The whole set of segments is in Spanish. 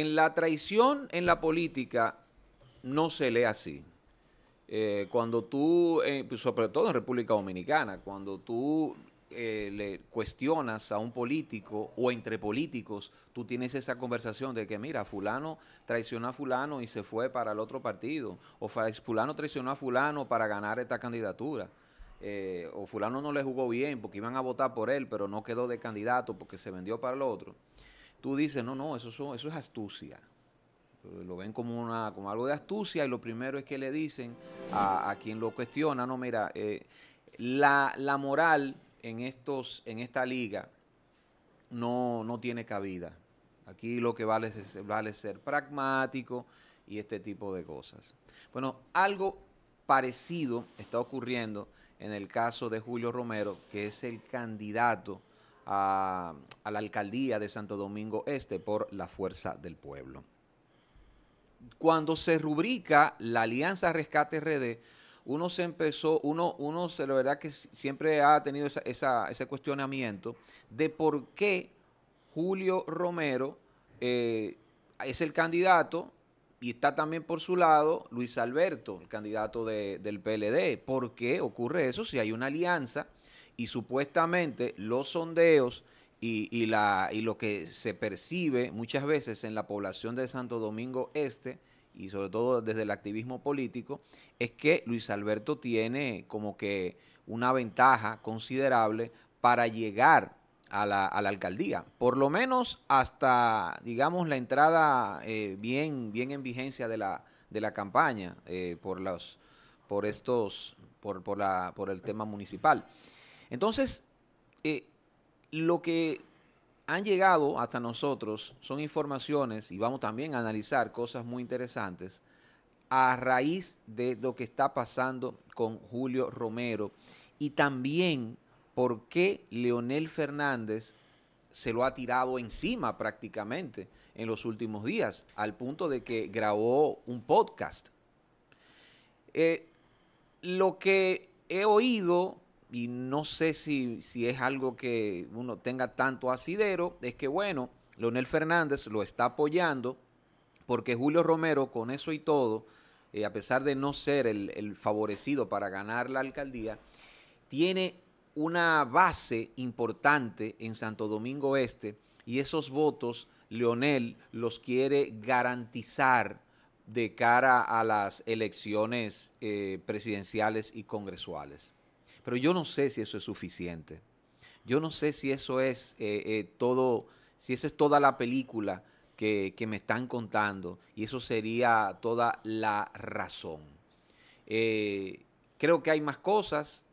en la traición en la política no se lee así. Eh, cuando tú, eh, pues, sobre todo en República Dominicana, cuando tú eh, le cuestionas a un político o entre políticos, tú tienes esa conversación de que, mira, fulano traicionó a fulano y se fue para el otro partido, o fulano traicionó a fulano para ganar esta candidatura. o fulano no le jugó bien porque iban a votar por él, pero no quedó de candidato porque se vendió para el otro tú dices, no, no, eso, eso es astucia. Lo ven como, una, como algo de astucia y lo primero es que le dicen a, quien lo cuestiona, no, mira, eh, la, moral en, estos, en esta liga no, no tiene cabida. Aquí lo que vale vale es ser pragmático y este tipo de cosas. Bueno, algo parecido está ocurriendo en el caso de Julio Romero, que es el candidato a, la alcaldía de Santo Domingo Este por la fuerza del pueblo. Cuando se rubrica la Alianza Rescate RD, uno se empezó, uno, uno se, la verdad que siempre ha tenido ese cuestionamiento de por qué Julio Romero eh, es el candidato y está también por su lado Luis Alberto, el candidato del PLD. ¿Por qué ocurre eso si hay una alianza y supuestamente los sondeos y, la, y lo que se percibe muchas veces en la población de Santo Domingo Este, y sobre todo desde el activismo político, es que Luis Alberto tiene como que una ventaja considerable para llegar a la, alcaldía, por lo menos hasta, digamos, la entrada eh, bien, bien en vigencia de la, de la campaña eh, por, los, por estos, por, por, la, por el tema municipal. Entonces, eh, lo que han llegado hasta nosotros son informaciones, y vamos también a analizar cosas muy interesantes, a raíz de lo que está pasando con Julio Romero y también por qué Leonel Fernández se lo ha tirado encima prácticamente en los últimos días, al punto de que grabó un podcast. Eh, lo que he oído y no sé si, es algo que uno tenga tanto asidero, es que bueno, Leonel Fernández lo está apoyando porque Julio Romero, con eso y todo, eh, a pesar de no ser el, favorecido para ganar la alcaldía, tiene una base importante en Santo Domingo Este y esos votos Leonel los quiere garantizar de cara a las elecciones eh, presidenciales y congresuales. Pero yo no sé si eso es suficiente. Yo no sé si eso es eh, eh, todo, si esa es toda la película que, me están contando y eso sería toda la razón. Eh, creo que hay más cosas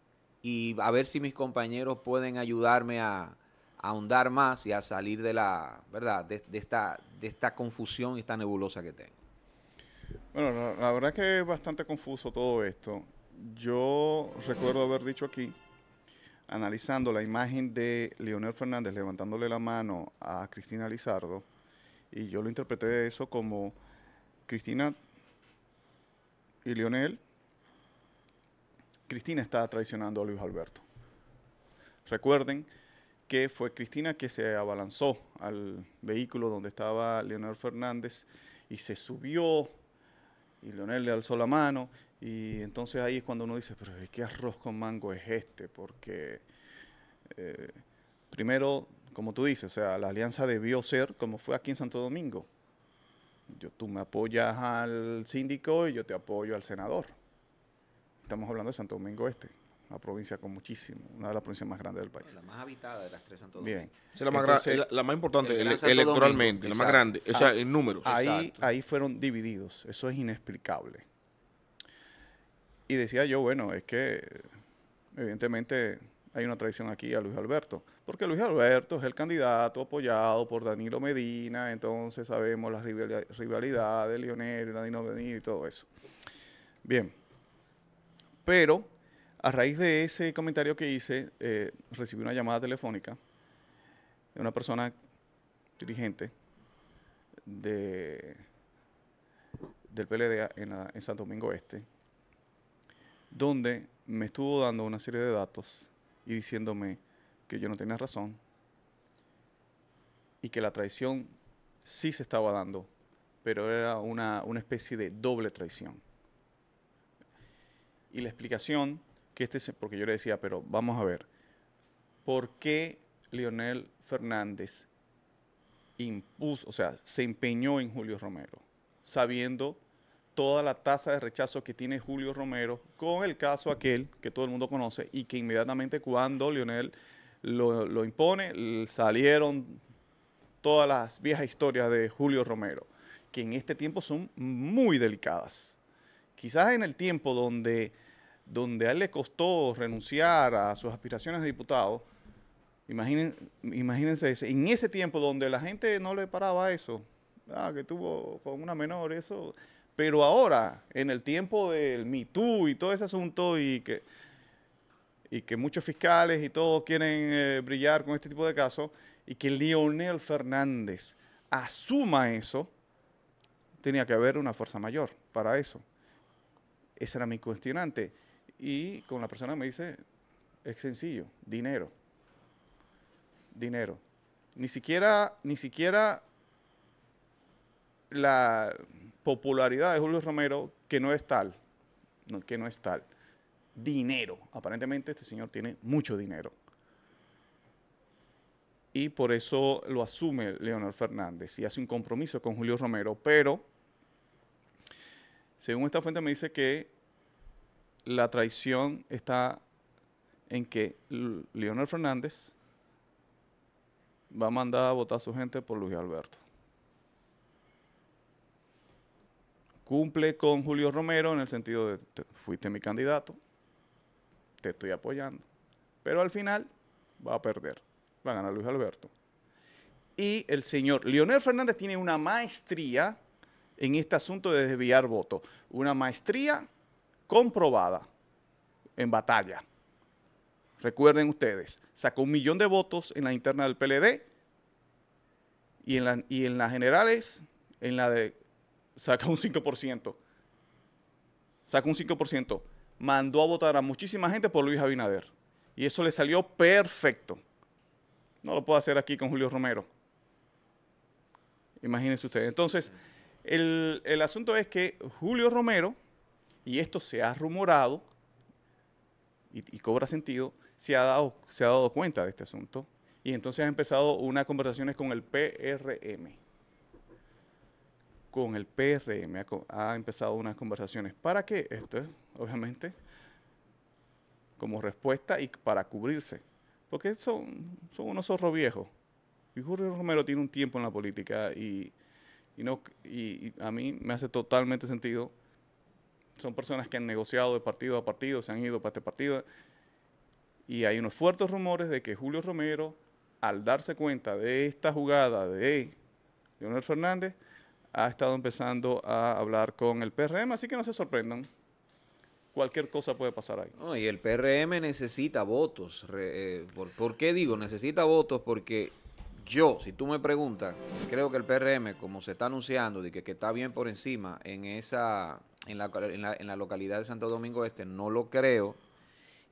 y a ver si mis compañeros pueden ayudarme a, ahondar más y a salir de la, ¿verdad? De, esta, de esta confusión y esta nebulosa que tengo. Bueno, la, la verdad es que es bastante confuso todo esto yo recuerdo haber dicho aquí, analizando la imagen de Leonel Fernández levantándole la mano a Cristina Lizardo, y yo lo interpreté de eso como Cristina y Leonel, Cristina está traicionando a Luis Alberto. Recuerden que fue Cristina que se abalanzó al vehículo donde estaba Leonel Fernández y se subió y Leonel le alzó la mano y entonces ahí es cuando uno dice, pero ¿qué arroz con mango es este? Porque eh, primero, como tú dices, o sea, la alianza debió ser como fue aquí en Santo Domingo. Yo, tú me apoyas al síndico y yo te apoyo al senador. Estamos hablando de Santo Domingo Este una provincia con muchísimo, una de las provincias más grandes del país. La más habitada de las tres Santo Bien. la, más importante electoralmente, la más grande, o sea, ah, en números. Ahí, ahí fueron divididos, eso es inexplicable. Y decía yo, bueno, es que evidentemente hay una traición aquí a Luis Alberto, porque Luis Alberto es el candidato apoyado por Danilo Medina, entonces sabemos la rivalidad de Lionel, Danilo Medina y todo eso. Bien, pero a raíz de ese comentario que hice, eh, recibí una llamada telefónica de una persona dirigente del PLD en, en Santo Domingo Este, donde me estuvo dando una serie de datos y diciéndome que yo no tenía razón y que la traición sí se estaba dando, pero era una especie de doble traición. Y la explicación este, porque yo le decía, pero vamos a ver, ¿por qué Leonel Fernández impuso, o sea, se empeñó en Julio Romero, sabiendo toda la tasa de rechazo que tiene Julio Romero con el caso aquel que todo el mundo conoce y que inmediatamente cuando Lionel lo, lo impone, salieron todas las viejas historias de Julio Romero, que en este tiempo son muy delicadas. Quizás en el tiempo donde donde a él le costó renunciar a sus aspiraciones de diputado, imagínense ese, en ese tiempo donde la gente no le paraba eso, ah, que tuvo con una menor, eso. Pero ahora, en el tiempo del Me y todo ese asunto y que, y que muchos fiscales y todos quieren eh, brillar con este tipo de casos, y que Lionel Fernández asuma eso, tenía que haber una fuerza mayor para eso. Ese era mi cuestionante. Y con la persona me dice, es sencillo, dinero. Dinero. Ni siquiera, ni siquiera la popularidad de Julio Romero, que no es tal, que no es tal. Dinero. Aparentemente este señor tiene mucho dinero. Y por eso lo asume Leonel Fernández y hace un compromiso con Julio Romero, pero según esta fuente me dice que la traición está en que Leonel Fernández va a mandar a votar a su gente por Luis Alberto. Cumple con Julio Romero en el sentido de, fuiste mi candidato, te estoy apoyando. Pero al final va a perder, va a ganar Luis Alberto. Y el señor Leonel Fernández tiene una maestría en este asunto de desviar votos. Una maestría comprobada en batalla. Recuerden ustedes, sacó un millón de votos en la interna del PLD y en, la, y en las generales, en la de, saca un 5%. Sacó un 5%. Mandó a votar a muchísima gente por Luis Abinader. Y eso le salió perfecto. No lo puedo hacer aquí con Julio Romero. Imagínense ustedes. Entonces, el asunto es que Julio Romero y esto se ha rumorado y, cobra sentido, se ha, dado, se ha dado cuenta de este asunto y entonces ha empezado unas conversaciones con el PRM. Con el PRM ha, empezado unas conversaciones. ¿Para qué? Esto, obviamente, como respuesta y para cubrirse. Porque son, son unos zorros viejos. Y Julio Romero tiene un tiempo en la política y, no, y a mí me hace totalmente sentido son personas que han negociado de partido a partido, se han ido para este partido. Y hay unos fuertes rumores de que Julio Romero, al darse cuenta de esta jugada de Leonel Fernández, ha estado empezando a hablar con el PRM, así que no se sorprendan. Cualquier cosa puede pasar ahí. y el PRM necesita votos. Eh, ¿por, qué digo necesita votos? Porque yo, si tú me preguntas, creo que el PRM, como se está anunciando, de que está bien por encima en esa en la, localidad de Santo Domingo Este, no lo creo.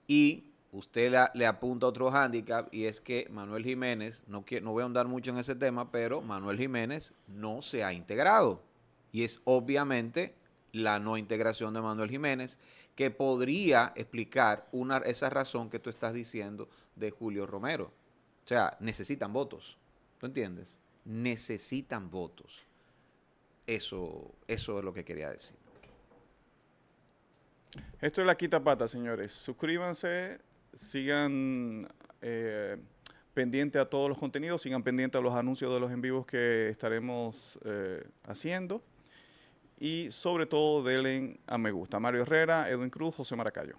Y usted le apunta otro hándicap y es que Manuel Jiménez, no, no voy a ahondar mucho en ese tema, pero Manuel Jiménez no se ha integrado. Y es obviamente la no integración de Manuel Jiménez que podría explicar una, esa razón que tú estás diciendo de Julio Romero. O sea, necesitan votos. ¿Tú entiendes? Necesitan votos. Eso, eso es lo que quería decir. Esto es la quita pata, señores. Suscríbanse, sigan eh, pendiente a todos los contenidos, sigan pendiente a los anuncios de los en vivos que estaremos eh, haciendo. Y sobre todo, denle a me gusta. Mario Herrera, Edwin Cruz, José Maracayo.